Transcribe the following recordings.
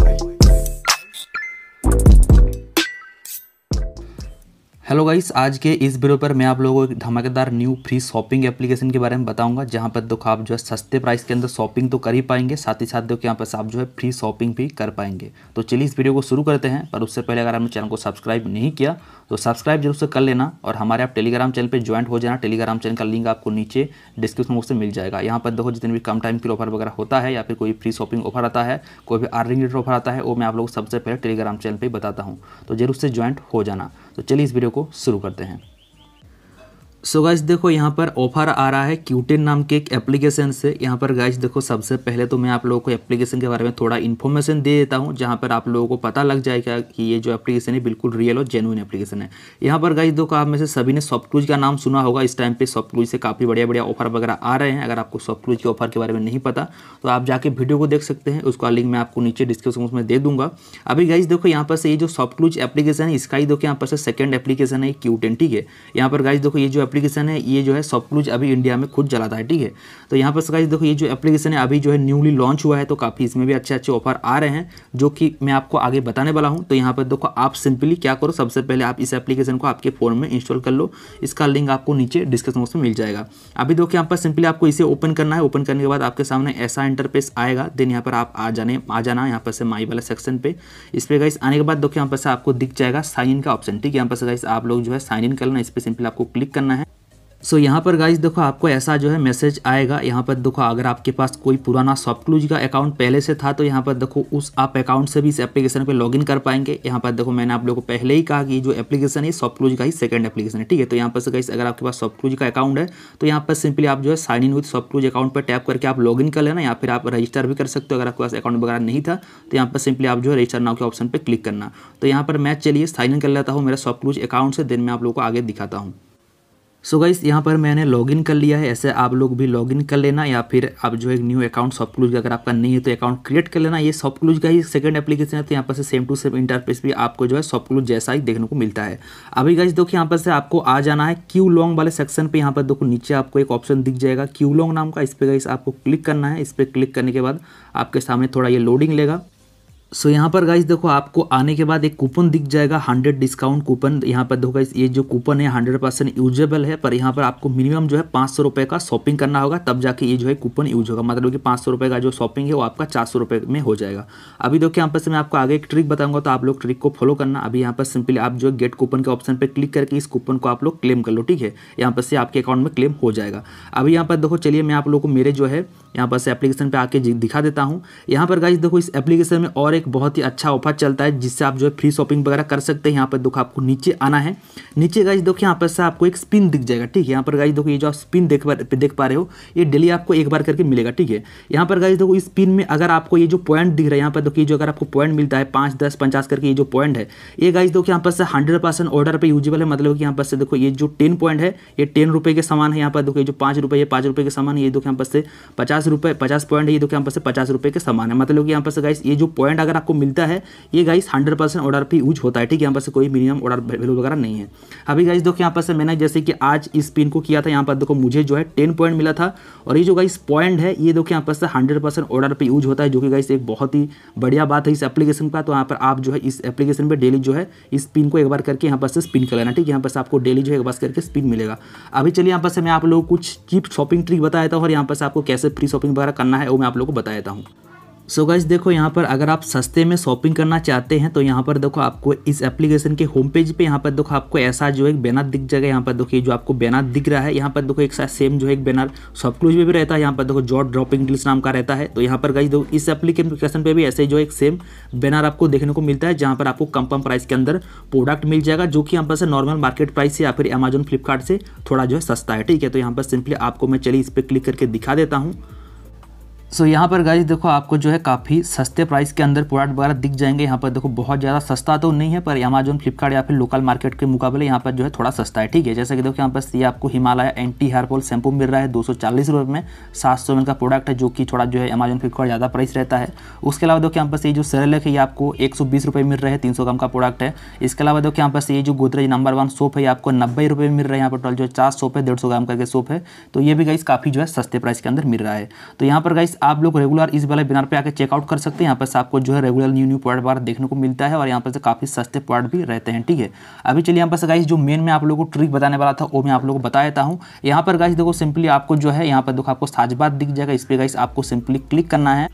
right. Hello guys आज के इस वीडियो पर मैं आप लोगों को एक धमाकेदार न्यू फ्री शॉपिंग एप्लीकेशन के बारे में बताऊंगा जहां पर देखो आप जो है सस्ते प्राइस के अंदर शॉपिंग तो कर ही पाएंगे साथ ही साथ देखो यहाँ पर आप जो है फ्री शॉपिंग भी कर पाएंगे तो चलिए इस वीडियो को शुरू करते हैं पर उससे पहले अगर आपने चैनल को सब्सक्राइब नहीं किया तो सब्सक्राइब जरूर से कर लेना और हमारे आप टेलीग्राम चैनल पर ज्वाइंट हो जाना टेलीग्राम चैनल का लिंक आपको नीचे डिस्क्रिप्शन बॉक्स में मिल जाएगा यहाँ पर देखो जितने भी कम टाइम की ऑफर वगैरह होता है या फिर कोई फ्री शॉपिंग ऑफर आता है कोई भी अर्निंग ऑफर आता है वो मैं आप लोग सबसे पहले टेलीग्राम चैनल पर बताता हूँ तो जरूर से ज्वाइंट हो जाना तो चलिए इस वीडियो को शुरू करते हैं सो so गाइज देखो यहाँ पर ऑफर आ रहा है क्यूटेन नाम के एक एप्लीकेशन से यहाँ पर गाइज देखो सबसे पहले तो मैं आप लोगों को एप्लीकेशन के बारे में थोड़ा इन्फॉर्मेशन दे देता हूँ जहाँ पर आप लोगों को पता लग जाएगा कि ये जो एप्लीकेशन है बिल्कुल रियल और जेनुइन एप्लीकेशन है यहाँ पर गाइज देखो आप में से सभी ने सॉफ्टक्लूज का नाम सुना होगा इस टाइम पर सॉफ्टक्लूज से काफ़ी बढ़िया बढ़िया ऑफर वगैरह आ रहे हैं अगर आपको सॉफ्टक्लूज के ऑफर के बारे में नहीं पता तो आप जाके वीडियो को देख सकते हैं उसका लिंक मैं आपको नीचे डिस्क्रिप्शन में दे दूंगा अभी गाइज देखो यहाँ पर से ये जो सॉफ्टक्लूज एप्लीकेशन है इसका ही देखो यहाँ पर सेकेंड एप्लीकेशन है क्यूटेन ठीक है यहाँ पर गाइज देखो ये जो एप्लीकेशन है ये जो है सॉपक्लूज अभी इंडिया में खुद चलाता है ठीक है तो यहाँ पर सकाश देखो ये जो एप्लीकेशन है अभी जो है न्यूली लॉन्च हुआ है तो काफ़ी इसमें भी अच्छे अच्छे ऑफर आ रहे हैं जो कि मैं आपको आगे बताने वाला हूँ तो यहाँ पर देखो आप सिंपली क्या करो सबसे पहले आप इस एप्लीकेशन को आपके फ़ोन में इंस्टॉल कर लो इसका लिंक आपको नीचे डिस्क्रिप्शन बॉक्स में मिल जाएगा अभी देखो यहाँ पर सिंपली आपको इसे ओपन करना है ओपन करने के बाद आपके सामने ऐसा इंटरफेस आएगा देन यहाँ पर आप आ जाने आ जाना यहाँ पर से माई वाला सेक्शन पे इस पर गाइस आने के बाद देखो यहाँ पर से आपको दिख जाएगा साइन इन का ऑप्शन ठीक है यहाँ पर से गाइस आप लोग जो है साइन इन करना इस पर सिंपली आपको क्लिक करना है सो so, यहाँ पर गाइज देखो आपको ऐसा जो है मैसेज आएगा यहाँ पर देखो अगर आपके पास कोई पुराना सॉफ्टक्लूज का अकाउंट पहले से था तो यहाँ पर देखो उस आप अकाउंट से भी इस एप्लीकेशन पे लॉगिन कर पाएंगे यहाँ पर देखो मैंने आप लोगों को पहले ही कहा कि जो एप्लीकेशन है सॉफ्टक्लूज का ही सेकंड एप्लीकेशन है ठीक है तो यहाँ पर से गाइज अगर आपके पास सॉफ्टक्लूज का अकाउंट है तो यहाँ पर सिंपली आप जो है sign in with Softclues account पर टैप करके आप लॉगिन कर लेना या फिर आप रजिस्टर भी कर सकते हो अगर आपके पास अकाउंट वगैरह नहीं था तो यहाँ पर सिंपली आप जो है रजिस्टर नाव के ऑप्शन पर क्लिक करना तो यहाँ पर मैं चलिए साइन इन कर लेता हूँ मेरा सॉफ्टक्लूज अकाउंट से दिन में आप लोग को आगे दिखाता हूँ सो गाइस यहाँ पर मैंने लॉगिन कर लिया है ऐसे आप लोग भी लॉगिन कर लेना या फिर आप जो है न्यू अकाउंट सॉफ्ट क्लूज अगर आपका नहीं है तो अकाउंट क्रिएट कर लेना ये सॉफ्ट क्लूज का ही सेकंड एप्लीकेशन है तो यहाँ पर से सेम टू सेम इंटरफेस भी आपको जो है सॉफ्ट क्लूज जैसा ही देखने को मिलता है अभी गाइस देखो यहाँ पर से आपको आ जाना है क्यू लॉन्ग वाले सेक्शन पर यहाँ पर देखो नीचे आपको एक ऑप्शन दिख जाएगा क्यू लॉन्ग नाम का इस पर गाइस आपको क्लिक करना है इस पर क्लिक करने के बाद आपके सामने थोड़ा ये लोडिंग लेगा सो so, यहाँ पर गाइस देखो आपको आने के बाद एक कूपन दिख जाएगा हंड्रेड डिस्काउंट कूपन यहाँ पर देखो गाइस ये जो कूपन है हंड्रेड परसेंट यूजेबल है पर यहाँ पर आपको मिनिमम जो है पाँच सौ रुपये का शॉपिंग करना होगा तब जाके ये जो है कूपन यूज होगा मतलब कि पाँच सौ रुपये का जो शॉपिंग है वो आपका चार सौ रुपये में हो जाएगा अभी देखो यहाँ पर से मैं आपको आगे एक ट्रिक बताऊँगा तो आप लोग ट्रिक को फॉलो करना अभी यहाँ पर सिंपली आप जो है गेट कूपन के ऑप्शन पर क्लिक करके इस कूपन को आप लोग क्लेम कर लो ठीक है यहाँ पर से आपके अकाउंट में क्लेम हो जाएगा अभी यहाँ पर देखो चलिए मैं आप लोग को मेरे जो है यहाँ पर से एप्लीकेशन पर आके दिखा देता हूँ यहाँ पर गाइज देखो इस एप्लीकेशन में और एक बहुत ही अच्छा ऑफर चलता है जिससे आप जो है फ्री शॉपिंग वगैरह कर सकते हैं यहाँ पर देखो आपको नीचे आना है नीचे गाइज देखो यहाँ पर से आपको एक स्पिन दिख जाएगा ठीक है यहाँ पर गाइज देखो ये जो आप स्पिन देख पा देख पा रहे हो ये डेली आपको एक बार करके मिलेगा ठीक है यहाँ पर गाइज देखो इस पिन में अगर आपको ये जो पॉइंट दिख रहा है यहाँ पर देखो ये जो अगर आपको पॉइंट मिलता है पाँच दस पचास करके ये जो पॉइंट है ये गाइज देखो यहाँ पर से हंड्रेड परसेंट ऑर्डर पर यूजेबल है मतलब कि यहाँ पर से देखो ये जो टेन पॉइंट है ये टेन रुपये के सामान है यहाँ पर देखो ये जो पाँच रुपये ये पाँच रुपये के सामान है ये देखो यहाँ पर से पचास रुपये पचास पॉइंट है ये देखो यहाँ पर से पचास रुपये के सामान है मतलब कि यहाँ पर से गाइज ये जो पॉइंट अगर अगर आपको मिलता है ये गाइस हंड्रेड परसेंट ऑर्डर पर यूज होता है ठीक है यहाँ पर से कोई मिनिमम ऑर्डर वैल्यू वगैरह नहीं है अभी गाइस देखो यहाँ पर से मैंने जैसे कि आज इस पिन को किया था यहाँ पर देखो मुझे जो है टेन पॉइंट मिला था और ये जो गाइस पॉइंट है ये देखो यहाँ पर से हंड्रेड परसेंट ऑर्डर पर यूज होता है जो कि गाइस एक बहुत ही बढ़िया बात है इस एप्लीकेशन का तो यहाँ पर आप जो है इस एप्लीकेशन पर डेली जो है इस पिन को एक बार करके यहाँ पर से स्पिन कर लेना ठीक है यहाँ पर आपको डेली जो है एक बार करके स्पिन मिलेगा अभी चलिए यहाँ पर से मैं आप लोग कुछ चीप शॉपिंग ट्रिक बताया था और यहाँ पर आपको कैसे फ्री शॉपिंग वगैरह करना है वो मैं आप लोग को बताया था सो गाइज देखो यहाँ पर अगर आप सस्ते में शॉपिंग करना चाहते हैं तो यहाँ पर देखो आपको इस एप्लीकेशन के होम पेज पे यहाँ पर देखो आपको ऐसा जो एक बैनर दिख जाएगा यहाँ पर देखो जो आपको बैनर दिख रहा है यहाँ पर देखो एक साथ सेम जो एक बैनर शॉपक्लूज में भी रहता है यहाँ पर देखो जॉट ड्रॉपिंग डील्स नाम का रहता है तो यहाँ पर गाइज देखो इस एप्लीकेशन पर भी ऐसे जो एक सेम बैनर आपको देखने को मिलता है जहाँ पर आपको कम कम प्राइस के अंदर प्रोडक्ट मिल जाएगा जो कि यहाँ पर नॉर्मल मार्केट प्राइस से या फिर अमेजोन फ्लिपकार्ट से थोड़ा जो है सस्ता है ठीक है तो यहाँ पर सिंपली आपको मैं चलिए इस पर क्लिक करके दिखा देता हूँ सो यहाँ पर गाइज देखो आपको जो है काफ़ी सस्ते प्राइस के अंदर प्रोडक्ट वगैरह दिख जाएंगे यहाँ पर देखो बहुत ज़्यादा सस्ता तो नहीं है पर अमेजोन फ्लिपकार्ट या फिर लोकल मार्केट के मुकाबले यहाँ पर जो है थोड़ा सस्ता है ठीक है जैसे कि देखो यहाँ पर ये आपको हिमालय एंटी हेयरफॉल शैम्पू मिल रहा है दो सौ में सात सौ का प्रोडक्ट है जो कि थोड़ा जो है अमेजोन फ्लिपकार्ट ज़्यादा प्राइस रहता है उसके अलावा देखो यहाँ पर ये जो सरेलक है ये आपको एक मिल रहा है तीन सौ का प्रोडक्ट है इसके अलावा देखो यहाँ पर ये जो गोदरेज नंबर वन सोप है ये आपको नब्बे रुपये में मिल रहा है यहाँ पर टोटल जो चार सोप है डेढ़ सौ ग्राम करके सोप है तो ये भी गाइस काफ़ी जो है सस्ते प्राइस के अंदर मिल रहा है तो यहाँ पर गाइस आप लोग रेगुलर इस वाले बिनार पे आके चेकआउट कर सकते हैं यहाँ पर से आपको जो है रेगुलर न्यू न्यू प्रोडक्ट बार देखने को मिलता है और यहाँ पर से काफ़ी सस्ते प्रोडक्ट भी रहते हैं ठीक है अभी चलिए यहाँ पर गाइस जो मेन में आप लोगों को ट्रिक बताने वाला था वो मैं आप लोगों को बता देता हूँ यहाँ पर गाइस देखो सिंपली आपको जो है यहाँ पर देखो आपको साजबात दिख जाएगा इस पर गाइस आपको सिंपली क्लिक करना है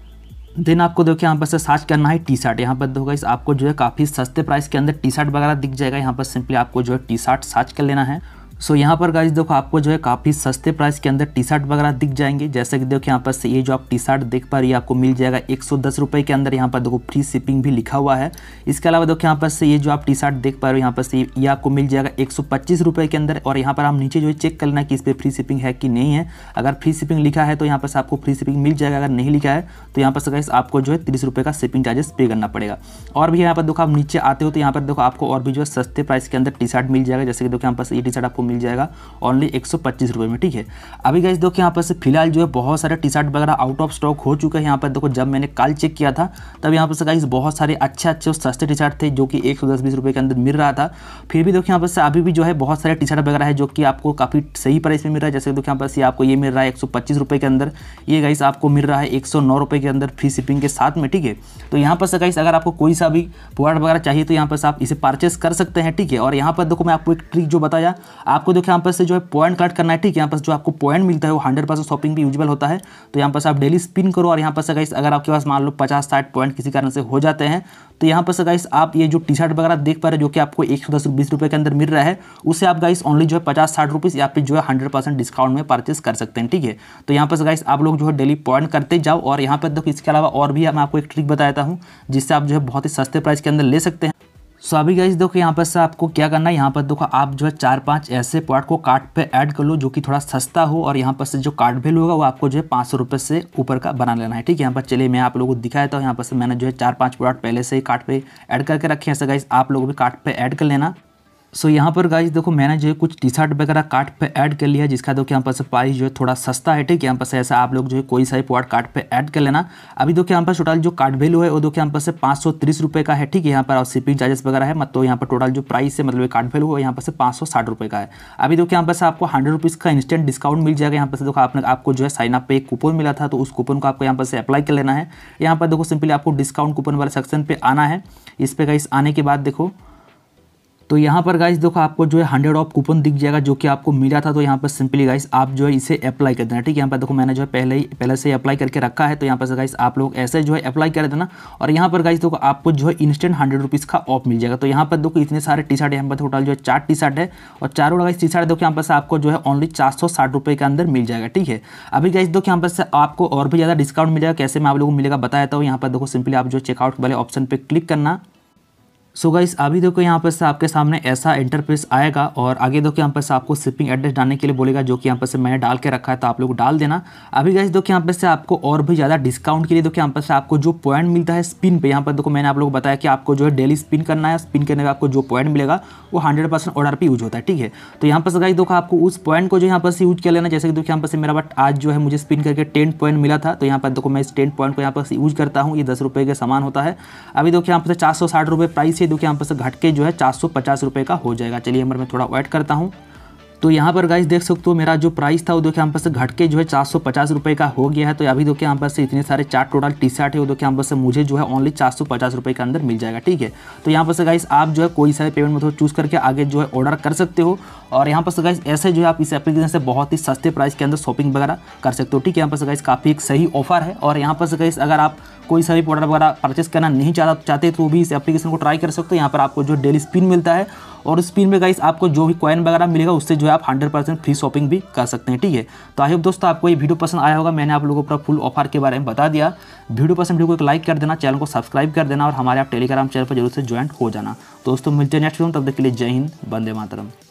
देन आपको देखिए यहाँ पर से सर्च करना है टी शर्ट यहाँ पर देखो इस आपको जो है काफ़ी सस्ते प्राइस के अंदर टी शर्ट वगैरह दिख जाएगा यहाँ पर सिंपली आपको जो है टी शर्ट सर्च कर लेना है सो so, यहाँ पर गाइज देखो आपको जो है काफ़ी सस्ते प्राइस के अंदर टी शर्ट वगैरह दिख जाएंगे जैसे कि देखो यहाँ पर ये जो आप टी शर्ट देख पा रही है आपको मिल जाएगा एक सौ के अंदर यहाँ पर देखो फ्री शिपिंग भी लिखा हुआ है इसके अलावा देखो यहाँ पर से ये जो आप टी शर्ट देख पा रहे हो यहाँ पर से ये आपको मिल जाएगा एक सौ के अंदर और यहाँ पर आप नीचे जो है चेक कर लेना कि इस पर फ्री शिपिंग है कि नहीं है अगर फ्री शिपिंग लिखा है तो यहाँ पर आपको फ्री शिपिंग मिल जाएगा अगर नहीं लिखा है तो यहाँ पर गाइस आपको जो है तीस का शिपिंग चार्जेस पे करना पड़ेगा और भी यहाँ पर देखो आप नीचे आते हो तो यहाँ पर देखो आपको और भी जो है सस्ते प्राइस के अंदर टी शर्ट मिल जाएगा जैसे कि देखो यहाँ पर ये टी शर्ट आपको मिल जाएगा ओनली एक सौ में ठीक है अभी गैस देखो यहाँ पर से फिलहाल जो है बहुत सारे टी शर्ट वगैरह आउट ऑफ स्टॉक हो चुके हैं यहाँ पर देखो जब मैंने कल चेक किया था तब यहाँ पर से गाइस बहुत सारे अच्छे अच्छे और सस्ते टी शर्ट थे जो कि एक सौ दस बीस रुपये के अंदर मिल रहा था फिर भी देखो यहाँ पर से अभी भी जो है बहुत सारे टी शर्ट वगैरह है जो कि आपको काफ़ी सही प्राइस में मिल रहा है जैसे देखो यहाँ पर से आपको ये मिल रहा है एक सौ पच्चीस रुपये के अंदर ये गाइस आपको मिल रहा है एक सौ नौ रुपये के अंदर फ्री शिपिंग के साथ में ठीक है तो यहाँ पर से गाइस अगर आपको कोई सा भी प्रोडक्ट वगैरह चाहिए तो यहाँ पर आप इसे परचेस कर सकते हैं ठीक है और यहाँ पर देखो मैं आपको एक ट्रिक जो बताया आपको देखो यहाँ पर से जो है पॉइंट कलेक्ट करना है ठीक है यहाँ पर जो आपको पॉइंट मिलता है वो हंड्रेड परसेंट शॉपिंग भी यूजबल होता है तो यहाँ पर आप डेली स्पिन करो और यहाँ पर सगाइस अगर आपके पास मान लो पचास साठ पॉइंट किसी कारण से हो जाते हैं तो यहाँ पर सगाइस गाइस आप ये जो टी शर्ट वगैरह देख पा रहे जो कि आपको एक सौ दस बीस रुपये के अंदर मिल रहा है उसे आप गाइस ओनली जो है पचास साठ रुपीज़ या फिर जो है हंड्रेड परसेंट डिस्काउंट में परचेस कर सकते हैं ठीक है तो यहाँ पर गाइस आप लोग जो है डेली पॉइंट करते जाओ और यहाँ पर देखो इसके अलावा और भी मैं आपको एक ट्रिक बताता हूँ जिससे आप जो है बहुत ही सस्ते प्राइस के अंदर ले सकते हैं सो अभी गाइज देखो यहाँ पर से आपको क्या करना है यहाँ पर देखो आप जो है चार पांच ऐसे पार्ट को कार्ट पे ऐड कर लो जो कि थोड़ा सस्ता हो और यहाँ पर से जो कार्ट वैल्यू होगा वो आपको जो है पाँच सौ रुपये से ऊपर का बना लेना है ठीक है यहाँ पर चलिए मैं आप लोगों को दिखाया था यहाँ पर से मैंने जो है चार पाँच प्लॉट पहले से ही कार्ट पर ऐड करके रखे हैं ऐसे गाइज आप लोग भी कार्ट पर ऐड कर लेना सो so, यहाँ पर गाइज देखो मैंने जो है कुछ टी शर्ट वगैरह कार्ट पे ऐड कर लिया जिसका देखो यहाँ पर से प्राइस जो है थोड़ा सस्ता है ठीक है यहाँ पर से ऐसा आप लोग जो है कोई सा ही प्रोडक्ट कार्ट पे ऐड कर लेना अभी देखो यहाँ पर टोटल जो कार्ट वैल्यू है वो देखो यहाँ पर से पाँच सौ तीस रुपये का है ठीक है यहाँ पर और शिपिंग चार्जेस वगैरह है मतलब यहाँ पर टोटल जो प्राइस है मतलब कार्ट वैल्यू है यहाँ पर से पाँच सौ साठ रुपये का है अभी देखो यहाँ पर से आपको हंड्रेड का इंस्टेंट डिस्काउंट मिल जाएगा यहाँ पर से देखो आपने आपको जो है साइन अप पे एक कूपन मिला था तो उस कूपन को आपको यहाँ पर से अप्लाई कर लेना है यहाँ पर देखो सिंपली आपको डिस्काउंट कूपन वाले सेक्शन पर आना है इस पर गाइस आने के बाद देखो तो यहाँ पर गाइस देखो आपको जो है हंड्रेड ऑफ कूपन दिख जाएगा जो कि आपको मिला था तो यहाँ पर सिंपली गाइस आप जो है इसे अप्लाई कर देना ठीक है यहाँ पर देखो मैंने जो है पहले ही पहले से अप्लाई करके रखा है तो यहाँ पर गाइस आप लोग ऐसे जो है अप्लाई कर देना और यहाँ पर गाइस देखो आपको जो है इंस्टेंट हंड्रेड रुपीज़ का ऑफ मिल जाएगा तो यहाँ पर देखो इतने सारे टी शर्ट यहाँ पर टोटल जो है चार टी शर्ट है और चारों गाइस टी शर्ट देखो यहाँ पर आपको जो है ओनली चार सौ साठ रुपये के अंदर मिल जाएगा ठीक है अभी गाइस देखो यहाँ पर आपको और भी ज़्यादा डिस्काउंट मिलेगा कैसे मैं आप लोगों को मिलेगा बताया था यहाँ पर देखो सिंपली आप जो चेकआउट वाले ऑप्शन पर क्लिक करना सो गाइस अभी देखो यहाँ पर से आपके सामने ऐसा इंटरफेस आएगा और आगे देखो यहाँ पर से आपको शिपिंग एड्रेस डालने के लिए बोलेगा जो कि यहाँ पर से मैंने डाल के रखा है तो आप लोग डाल देना अभी गाइस देखो यहाँ पर से आपको और भी ज़्यादा डिस्काउंट के लिए देखो यहाँ पर से आपको जो पॉइंट मिलता है स्पिन पर यहाँ पर देखो मैंने आप लोग बताया कि आपको जो है डेली स्पिन करना है स्पिन करने का आपको जो पॉइंट मिलेगा वो हंड्रेड परसेंट ऑर्डर यूज होता है ठीक है तो यहाँ पर गाइस देखो आपको उस पॉइंट को जो यहाँ पर से यूज कर लेना जैसे कि देखो यहाँ पर से मेरा बट आज जो है मुझे स्पिन करके टेन पॉइंट मिला था तो यहाँ पर देखो मैं इस टेन पॉइंट को यहाँ पर यूज करता हूँ ये दस रुपये का सामान होता है अभी देखो यहाँ पर चार सौ साठ रुपये प्राइस है देखिए यहाँ पर से घट के जो है चार सौ पचास रुपये का हो जाएगा चलिए मैं थोड़ा वेट करता हूँ तो यहाँ पर गाइस देख सकते हो मेरा जो प्राइस था वो देखिए यहाँ पर से घट के जो है चार सौ पचास रुपये का हो गया है तो अभी देखिए यहाँ पर से इतने सारे चार टोटल टी शर्ट है वो देखिए यहाँ पर से मुझे जो है ओनली चार सौ पचास रुपये के अंदर मिल जाएगा ठीक है तो यहाँ पर से गाइस आप जो है कोई सारे पेमेंट मतलब चूज़ करके आगे जो है ऑर्डर कर सकते हो और यहाँ पर से गाइस ऐसे जो है आप इस एप्लीकेशन से बहुत ही सस्ते प्राइस के अंदर शॉपिंग वगैरह कर सकते हो ठीक है यहाँ पर से गाइस काफ़ी एक सही ऑफर है और यहाँ पर से गाइस अगर आप कोई सा भी प्रोडक्ट वगैरह परचेस करना नहीं चाहता चाहते तो भी इस एप्लीकेशन को ट्राई कर सकते हो यहाँ पर आपको जो डेली स्पिन मिलता है और स्पिन में गाइस आपको जो भी कॉइन वगैरह मिलेगा उससे जो है आप हंड्रेड फ्री शॉपिंग भी कर सकते हैं ठीक है तो आई होप दोस्तों आपको ये वीडियो पसंद आया होगा मैंने आप लोगों को पूरा फुल ऑफर के बारे में बता दिया वीडियो पसंद वीडियो को लाइक कर देना चैनल को सब्सक्राइब कर देना और हमारे आप टेलीग्राम चैनल पर जरूर से ज्वाइन हो जाना दोस्तों मिलते हैं नेक्स्ट वीडियो तब तक के लिए जय हिंद बंदे मातरम